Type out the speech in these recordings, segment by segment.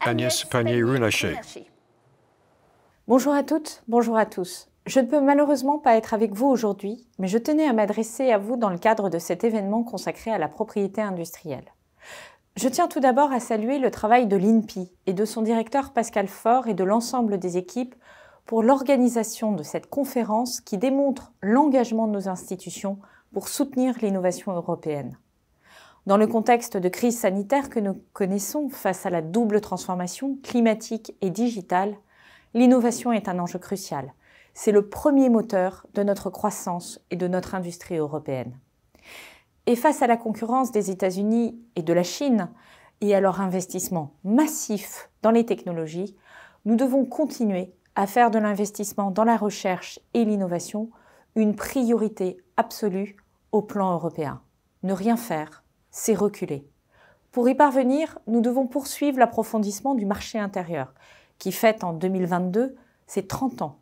Agnès pannier Bonjour à toutes, bonjour à tous. Je ne peux malheureusement pas être avec vous aujourd'hui, mais je tenais à m'adresser à vous dans le cadre de cet événement consacré à la propriété industrielle. Je tiens tout d'abord à saluer le travail de l'INPI et de son directeur Pascal Faure et de l'ensemble des équipes pour l'organisation de cette conférence qui démontre l'engagement de nos institutions pour soutenir l'innovation européenne. Dans le contexte de crise sanitaire que nous connaissons face à la double transformation climatique et digitale, l'innovation est un enjeu crucial. C'est le premier moteur de notre croissance et de notre industrie européenne. Et face à la concurrence des États-Unis et de la Chine, et à leur investissement massif dans les technologies, nous devons continuer à faire de l'investissement dans la recherche et l'innovation une priorité absolue au plan européen. Ne rien faire, c'est reculer. Pour y parvenir, nous devons poursuivre l'approfondissement du marché intérieur, qui fête en 2022 ses 30 ans.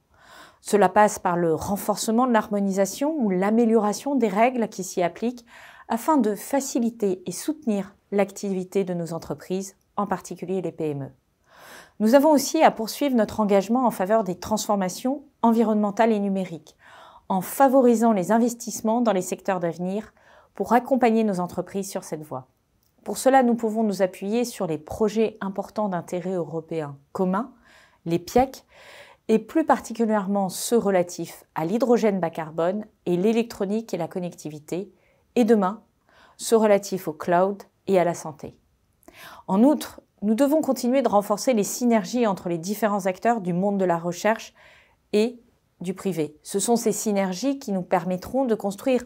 Cela passe par le renforcement de l'harmonisation ou l'amélioration des règles qui s'y appliquent afin de faciliter et soutenir l'activité de nos entreprises, en particulier les PME. Nous avons aussi à poursuivre notre engagement en faveur des transformations environnementales et numériques, en favorisant les investissements dans les secteurs d'avenir pour accompagner nos entreprises sur cette voie. Pour cela, nous pouvons nous appuyer sur les projets importants d'intérêt européen commun, les PIEC, et plus particulièrement ceux relatifs à l'hydrogène bas carbone et l'électronique et la connectivité, et demain, ceux relatifs au cloud et à la santé. En outre, nous devons continuer de renforcer les synergies entre les différents acteurs du monde de la recherche et du privé. Ce sont ces synergies qui nous permettront de construire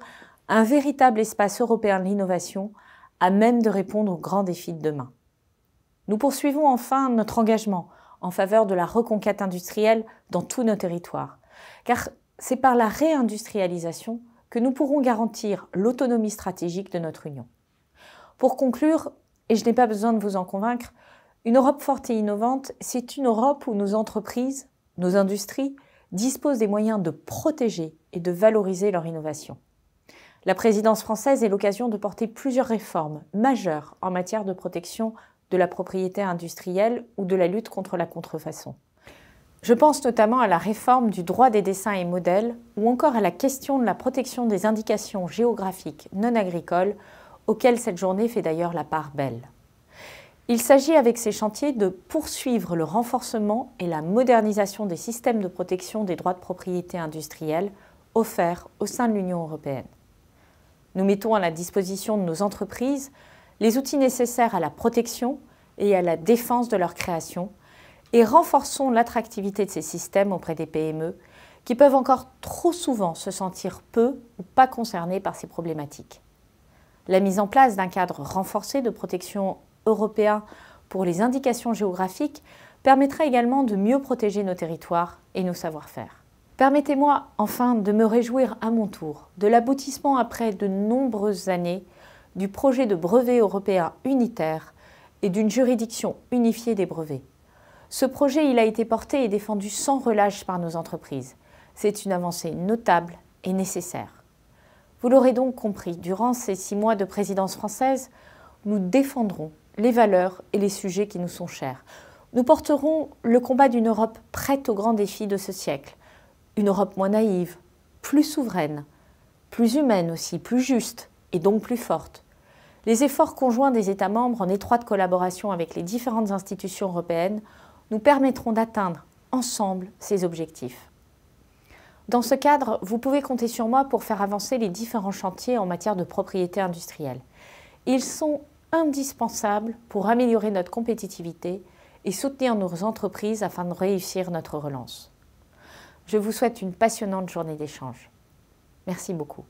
un véritable espace européen de l'innovation à même de répondre aux grands défis de demain. Nous poursuivons enfin notre engagement en faveur de la reconquête industrielle dans tous nos territoires, car c'est par la réindustrialisation que nous pourrons garantir l'autonomie stratégique de notre Union. Pour conclure, et je n'ai pas besoin de vous en convaincre, une Europe forte et innovante, c'est une Europe où nos entreprises, nos industries, disposent des moyens de protéger et de valoriser leur innovation. La présidence française est l'occasion de porter plusieurs réformes majeures en matière de protection de la propriété industrielle ou de la lutte contre la contrefaçon. Je pense notamment à la réforme du droit des dessins et modèles ou encore à la question de la protection des indications géographiques non agricoles auquel cette journée fait d'ailleurs la part belle. Il s'agit avec ces chantiers de poursuivre le renforcement et la modernisation des systèmes de protection des droits de propriété industrielle offerts au sein de l'Union européenne. Nous mettons à la disposition de nos entreprises les outils nécessaires à la protection et à la défense de leur création et renforçons l'attractivité de ces systèmes auprès des PME qui peuvent encore trop souvent se sentir peu ou pas concernés par ces problématiques la mise en place d'un cadre renforcé de protection européen pour les indications géographiques permettra également de mieux protéger nos territoires et nos savoir-faire. Permettez-moi enfin de me réjouir à mon tour de l'aboutissement après de nombreuses années du projet de brevet européen unitaire et d'une juridiction unifiée des brevets. Ce projet, il a été porté et défendu sans relâche par nos entreprises. C'est une avancée notable et nécessaire. Vous l'aurez donc compris, durant ces six mois de présidence française, nous défendrons les valeurs et les sujets qui nous sont chers. Nous porterons le combat d'une Europe prête aux grands défis de ce siècle, une Europe moins naïve, plus souveraine, plus humaine aussi, plus juste et donc plus forte. Les efforts conjoints des États membres en étroite collaboration avec les différentes institutions européennes nous permettront d'atteindre ensemble ces objectifs. Dans ce cadre, vous pouvez compter sur moi pour faire avancer les différents chantiers en matière de propriété industrielle. Ils sont indispensables pour améliorer notre compétitivité et soutenir nos entreprises afin de réussir notre relance. Je vous souhaite une passionnante journée d'échange. Merci beaucoup.